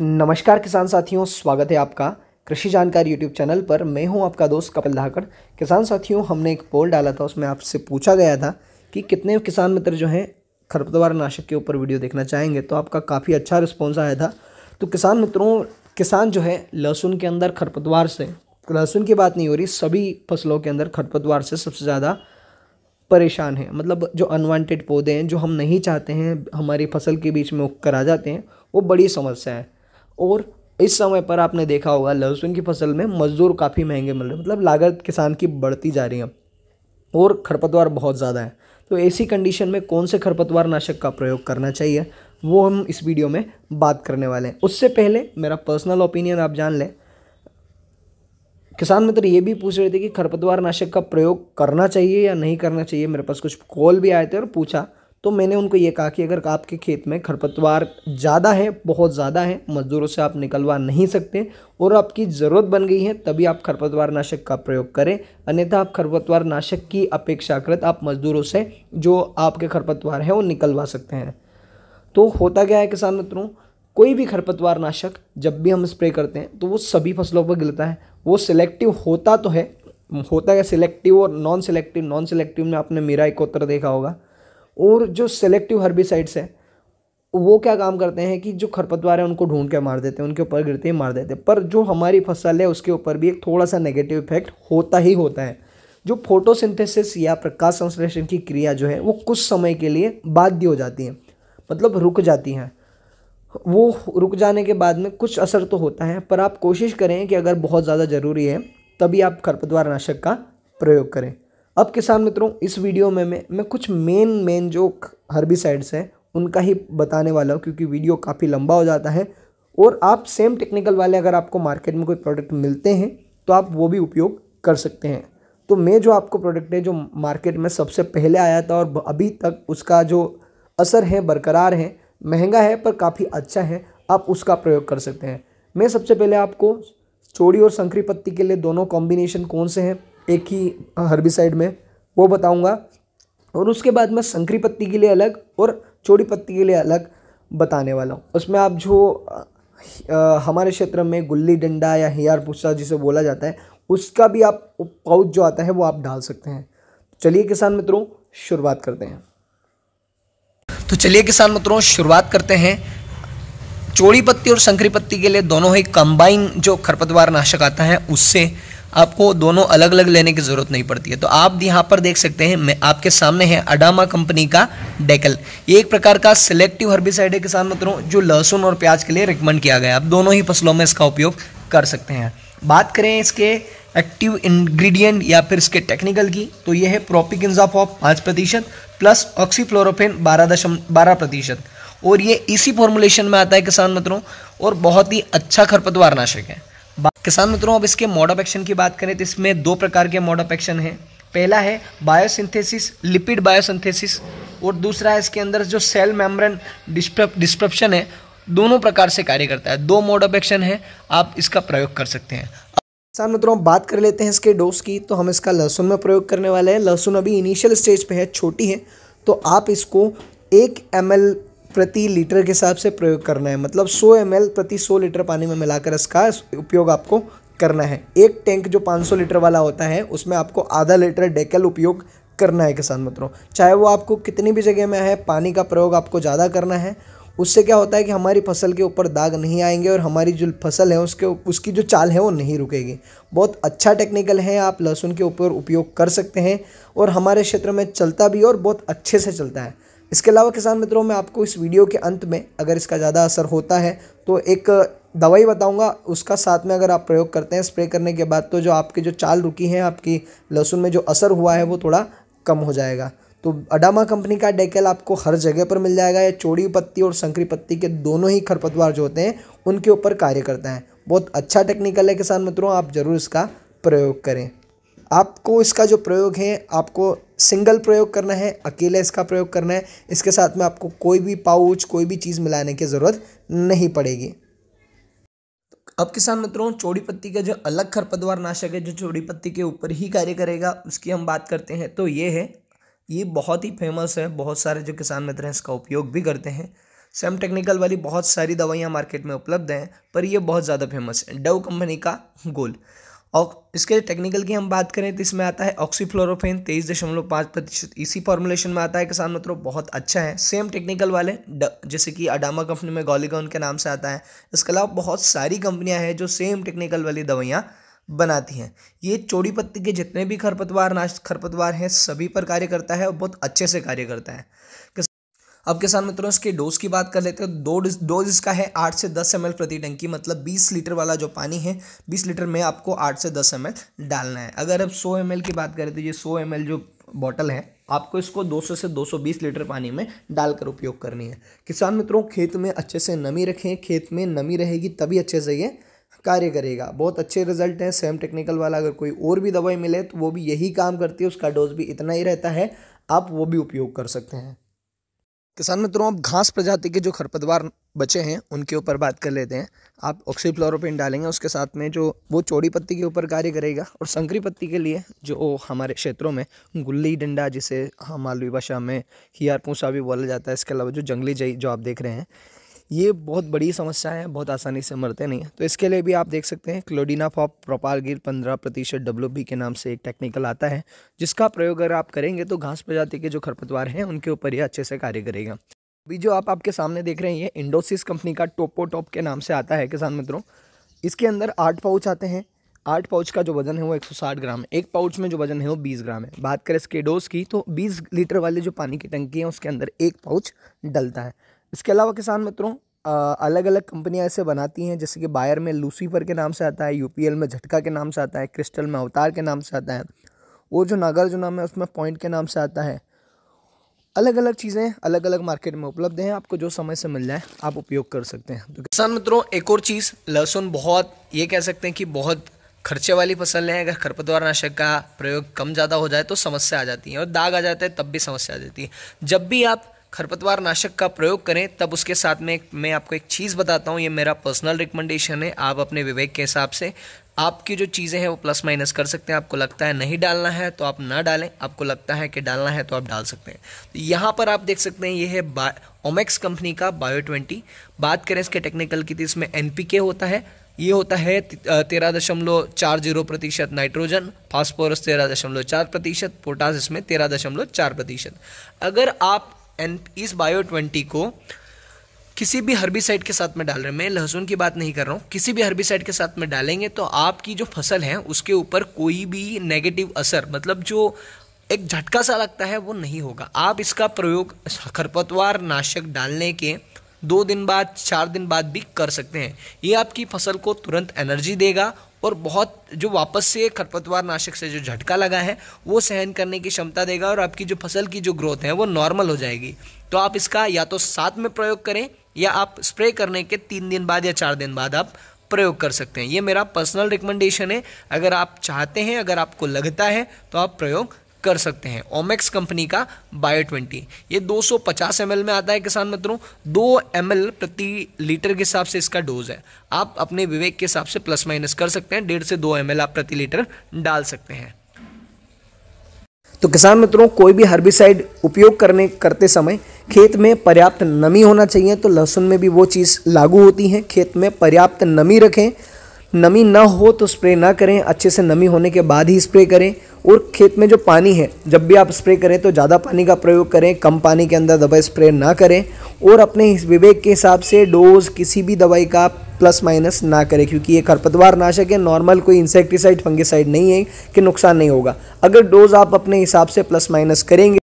नमस्कार किसान साथियों स्वागत है आपका कृषि जानकारी यूट्यूब चैनल पर मैं हूं आपका दोस्त कपिल धाकड़ किसान साथियों हमने एक पोल डाला था उसमें आपसे पूछा गया था कि कितने किसान मित्र जो हैं खरपतवार नाशक के ऊपर वीडियो देखना चाहेंगे तो आपका काफ़ी अच्छा रिस्पॉन्स आया था तो किसान मित्रों किसान जो है लहसुन के अंदर खरपतवार से लहसुन की बात नहीं हो रही सभी फसलों के अंदर खरपतवार से सबसे ज़्यादा परेशान है मतलब जो अनवांटेड पौधे हैं जो हम नहीं चाहते हैं हमारी फसल के बीच में उग कर आ जाते हैं वो बड़ी समस्या है और इस समय पर आपने देखा होगा लहसुन की फसल में मज़दूर काफ़ी महंगे मिल रहे मतलब लागत किसान की बढ़ती जा रही है और खरपतवार बहुत ज़्यादा है तो ऐसी कंडीशन में कौन से खरपतवार नाशक का प्रयोग करना चाहिए वो हम इस वीडियो में बात करने वाले हैं उससे पहले मेरा पर्सनल ओपिनियन आप जान लें किसान मित्र ये भी पूछ रहे थे कि खरपतवार नाशक का प्रयोग करना चाहिए या नहीं करना चाहिए मेरे पास कुछ कॉल भी आए थे और पूछा तो मैंने उनको ये कहा कि अगर आपके खेत में खरपतवार ज़्यादा है बहुत ज़्यादा है मज़दूरों से आप निकलवा नहीं सकते और आपकी ज़रूरत बन गई है तभी आप खरपतवार नाशक का प्रयोग करें अन्यथा आप खरपतवार नाशक की अपेक्षाकृत आप मज़दूरों से जो आपके खरपतवार हैं वो निकलवा सकते हैं तो होता क्या है किसान मित्रों कोई भी खरपतवार नाशक जब भी हम स्प्रे करते हैं तो वो सभी फसलों पर गिरता है वो सिलेक्टिव होता तो है होता है सिलेक्टिव और नॉन सिलेक्टिव नॉन सिलेक्टिव में आपने मेरा एक देखा होगा और जो सेलेक्टिव हर्बिसाइड्स है वो क्या काम करते हैं कि जो खरपतवार है उनको ढूंढ के मार देते हैं उनके ऊपर गिरते ही मार देते हैं पर जो हमारी फसल है उसके ऊपर भी एक थोड़ा सा नेगेटिव इफेक्ट होता ही होता है जो फोटोसिंथेसिस या प्रकाश संश्लेषण की क्रिया जो है वो कुछ समय के लिए बाध्य हो जाती है मतलब रुक जाती हैं वो रुक जाने के बाद में कुछ असर तो होता है पर आप कोशिश करें कि अगर बहुत ज़्यादा ज़रूरी है तभी आप खरपतवार नाशक का प्रयोग करें अब किसान मित्रों इस वीडियो में मैं मैं कुछ मेन मेन जो हर्बिसाइड्स हैं उनका ही बताने वाला हूँ क्योंकि वीडियो काफ़ी लंबा हो जाता है और आप सेम टेक्निकल वाले अगर आपको मार्केट में कोई प्रोडक्ट मिलते हैं तो आप वो भी उपयोग कर सकते हैं तो मैं जो आपको प्रोडक्ट है जो मार्केट में सबसे पहले आया था और अभी तक उसका जो असर है बरकरार है महंगा है पर काफ़ी अच्छा है आप उसका प्रयोग कर सकते हैं मैं सबसे पहले आपको चोड़ी और संकरी पत्ती के लिए दोनों कॉम्बिनेशन कौन से हैं एक ही हाँ, हर्बिसाइड में वो बताऊँगा और उसके बाद मैं संकरी पत्ती के लिए अलग और चौड़ी पत्ती के लिए अलग बताने वाला हूँ उसमें आप जो आ, हमारे क्षेत्र में गुल्ली डंडा या हियार पुस्सा जिसे बोला जाता है उसका भी आप पाउच जो आता है वो आप डाल सकते हैं चलिए किसान मित्रों शुरुआत करते हैं तो चलिए किसान मित्रों शुरुआत करते हैं चौड़ी पत्ती और संकरी पत्ती के लिए दोनों ही कंबाइन जो खरपतवार नाशक आता है उससे आपको दोनों अलग अलग लेने की ज़रूरत नहीं पड़ती है तो आप यहाँ पर देख सकते हैं आपके सामने है अडामा कंपनी का डेकल ये एक प्रकार का सिलेक्टिव हर्बिसाइड है किसान मित्रों जो लहसुन और प्याज के लिए रिकमेंड किया गया है आप दोनों ही फसलों में इसका उपयोग कर सकते हैं बात करें इसके एक्टिव इंग्रेडिएंट या फिर इसके टेक्निकल की तो ये है प्रोपिकिंजा फॉप पाँच प्रतिशत प्लस ऑक्सीफ्लोरोफेन बारह दशम बारह प्रतिशत और ये इसी फॉर्मुलेशन में आता है किसान मित्रों और बहुत ही अच्छा खरपतवार नाशक है किसान मित्रों अब इसके मोड ऑफ एक्शन की बात करें तो इसमें दो प्रकार के मोड ऑफ एक्शन है पहला है बायोसिंथेसिस लिपिड बायोसिंथेसिस और दूसरा है इसके अंदर जो सेल मेम्ब्रेन डिस्प्रप्शन है दोनों प्रकार से कार्य करता है दो मोड ऑफ एक्शन है आप इसका प्रयोग कर सकते हैं किसान मित्रों बात कर लेते हैं इसके डोज की तो हम इसका लहसुन में प्रयोग करने वाले हैं लहसुन अभी इनिशियल स्टेज पे है छोटी है तो आप इसको एक एम प्रति लीटर के हिसाब से प्रयोग करना है मतलब 100 एम प्रति 100 लीटर पानी में मिलाकर इसका उपयोग आपको करना है एक टैंक जो 500 लीटर वाला होता है उसमें आपको आधा लीटर डेकल उपयोग करना है किसान मित्रों चाहे वो आपको कितनी भी जगह में है पानी का प्रयोग आपको ज़्यादा करना है उससे क्या होता है कि हमारी फसल के ऊपर दाग नहीं आएंगे और हमारी जो फसल है उसके उसकी जो चाल है वो नहीं रुकेगी बहुत अच्छा टेक्निकल है आप लहसुन के ऊपर उपयोग कर सकते हैं और हमारे क्षेत्र में चलता भी और बहुत अच्छे से चलता है इसके अलावा किसान मित्रों मैं आपको इस वीडियो के अंत में अगर इसका ज़्यादा असर होता है तो एक दवाई बताऊंगा उसका साथ में अगर आप प्रयोग करते हैं स्प्रे करने के बाद तो जो आपकी जो चाल रुकी है आपकी लहसुन में जो असर हुआ है वो थोड़ा कम हो जाएगा तो अडामा कंपनी का डेकेल आपको हर जगह पर मिल जाएगा या चौड़ी पत्ती और संकरी पत्ती के दोनों ही खरपतवार जो होते हैं उनके ऊपर कार्य करता है बहुत अच्छा टेक्निकल है किसान मित्रों आप ज़रूर इसका प्रयोग करें आपको इसका जो प्रयोग है आपको सिंगल प्रयोग करना है अकेले इसका प्रयोग करना है इसके साथ में आपको कोई भी पाउच कोई भी चीज़ मिलाने की ज़रूरत नहीं पड़ेगी अब किसान मित्रों चौड़ी पत्ती का जो अलग खरपतवार नाशक है जो चौड़ी पत्ती के ऊपर ही कार्य करेगा उसकी हम बात करते हैं तो ये है ये बहुत ही फेमस है बहुत सारे जो किसान मित्र हैं इसका उपयोग भी करते हैं सेम टेक्निकल वाली बहुत सारी दवाइयाँ मार्केट में उपलब्ध हैं पर यह बहुत ज़्यादा फेमस है डव कंपनी का गोल और इसके टेक्निकल की हम बात करें तो इसमें आता है ऑक्सीफ्लोरोफेन तेईस दशमलव पाँच प्रतिशत इसी फॉर्मुलेशन में आता है किसान मित्रों बहुत अच्छा है सेम टेक्निकल वाले जैसे कि अडामा कंपनी में गॉलीगॉन के नाम से आता है इसके अलावा बहुत सारी कंपनियां हैं जो सेम टेक्निकल वाली दवाइयाँ बनाती हैं ये चोड़ी पत्ती के जितने भी खरपतवार नाश खरपतवार हैं सभी पर कार्य करता है और बहुत अच्छे से कार्य करता है अब किसान मित्रों इसके डोज की बात कर लेते हैं दो डोज इसका है आठ से दस एम प्रति टंकी मतलब बीस लीटर वाला जो पानी है बीस लीटर में आपको आठ से दस एम डालना है अगर आप सौ एम की बात करें तो ये सौ एम जो बॉटल है आपको इसको 200 से 220 लीटर पानी में डालकर उपयोग करनी है किसान मित्रों खेत में अच्छे से नमी रखें खेत में नमी रहेगी तभी अच्छे से ये कार्य करेगा बहुत अच्छे रिजल्ट हैं सेम टेक्निकल वाला अगर कोई और भी दवाई मिले तो वो भी यही काम करती है उसका डोज भी इतना ही रहता है आप वो भी उपयोग कर सकते हैं किसान मित्रों अब घास प्रजाति के जो खरपतवार बचे हैं उनके ऊपर बात कर लेते हैं आप ऑक्सीफ्लोरोपिन डालेंगे उसके साथ में जो वो चौड़ी पत्ती के ऊपर कार्य करेगा और संकरी पत्ती के लिए जो हमारे क्षेत्रों में गुल्ली डंडा जिसे हम मालवी भाषा में हियार पूसा भी बोला जाता है इसके अलावा जो जंगली जई जो आप देख रहे हैं ये बहुत बड़ी समस्या है बहुत आसानी से मरते नहीं है तो इसके लिए भी आप देख सकते हैं क्लोडिना फॉप प्रोपालगिर पंद्रह प्रतिशत डब्ल्यू के नाम से एक टेक्निकल आता है जिसका प्रयोग अगर आप करेंगे तो घास प्रजाति के जो खरपतवार हैं उनके ऊपर ये अच्छे से कार्य करेगा अभी जो आप आपके सामने देख रहे हैं ये इंडोसिस कंपनी का टोपो टॉप के नाम से आता है किसान मित्रों इसके अंदर आठ पाउच आते हैं आठ पाउच का जो वजन है वो 160 ग्राम है एक पाउच में जो वजन है वो 20 ग्राम है बात करें इसके डोज की तो 20 लीटर वाले जो पानी की टंकी है उसके अंदर एक पाउच डलता है इसके अलावा किसान मित्रों अलग अलग कंपनियां ऐसे बनाती हैं जैसे कि बायर में लूसीफर के नाम से आता है यूपीएल में झटका के नाम से आता है क्रिस्टल में अवतार के नाम से आता है वो जो नागर जो नाम है उसमें पॉइंट के नाम से आता है अलग अलग चीज़ें अलग अलग मार्केट में उपलब्ध हैं आपको जो समय से मिल जाए आप उपयोग कर सकते हैं तो किसान मित्रों एक और चीज़ लहसुन बहुत ये कह सकते हैं कि बहुत खर्चे वाली फसल है अगर खरपतवार नाशक का प्रयोग कम ज़्यादा हो जाए तो समस्या आ जाती है और दाग आ जाता है तब भी समस्या आ जाती है जब भी आप खरपतवार नाशक का प्रयोग करें तब उसके साथ में मैं आपको एक चीज़ बताता हूँ ये मेरा पर्सनल रिकमेंडेशन है आप अपने विवेक के हिसाब से आपकी जो चीज़ें हैं वो प्लस माइनस कर सकते हैं आपको लगता है नहीं डालना है तो आप ना डालें आपको लगता है कि डालना है तो आप डाल सकते हैं तो यहाँ पर आप देख सकते हैं ये है बा ओमेक्स कंपनी का बायो ट्वेंटी बात करें इसके टेक्निकल की तो इसमें एन होता है ये होता है तेरह दशमलव चार जीरो प्रतिशत नाइट्रोजन फास्फोरस तेरह दशमलव चार प्रतिशत पोटास इसमें तेरह दशमलव चार प्रतिशत अगर आप एंड इस बायो ट्वेंटी को किसी भी हर्बिसाइड के साथ में डाल रहे हैं मैं लहसुन की बात नहीं कर रहा हूँ किसी भी हर्बिसाइड के साथ में डालेंगे तो आपकी जो फसल है उसके ऊपर कोई भी नेगेटिव असर मतलब जो एक झटका सा लगता है वो नहीं होगा आप इसका प्रयोग खरपतवार नाशक डालने के दो दिन बाद चार दिन बाद भी कर सकते हैं ये आपकी फसल को तुरंत एनर्जी देगा और बहुत जो वापस से खरपतवार नाशक से जो झटका लगा है वो सहन करने की क्षमता देगा और आपकी जो फसल की जो ग्रोथ है वो नॉर्मल हो जाएगी तो आप इसका या तो साथ में प्रयोग करें या आप स्प्रे करने के तीन दिन बाद या चार दिन बाद आप प्रयोग कर सकते हैं ये मेरा पर्सनल रिकमेंडेशन है अगर आप चाहते हैं अगर आपको लगता है तो आप प्रयोग कर सकते हैं ओमेक्स कंपनी का बायो ट्वेंटी ये 250 एम में आता है किसान मित्रों दो एम प्रति लीटर के हिसाब से इसका डोज है आप अपने विवेक के हिसाब से प्लस माइनस कर सकते हैं डेढ़ से दो एम आप प्रति लीटर डाल सकते हैं तो किसान मित्रों कोई भी हर्बिसाइड उपयोग करने करते समय खेत में पर्याप्त नमी होना चाहिए तो लहसुन में भी वो चीज़ लागू होती है खेत में पर्याप्त नमी रखें नमी ना हो तो स्प्रे ना करें अच्छे से नमी होने के बाद ही स्प्रे करें और खेत में जो पानी है जब भी आप स्प्रे करें तो ज़्यादा पानी का प्रयोग करें कम पानी के अंदर दवाई स्प्रे ना करें और अपने विवेक के हिसाब से डोज किसी भी दवाई का प्लस माइनस ना करें क्योंकि ये खरपतवार नाशक है नॉर्मल कोई इंसेक्टिसाइड फंगिसाइड नहीं है कि नुकसान नहीं होगा अगर डोज आप अपने हिसाब से प्लस माइनस करेंगे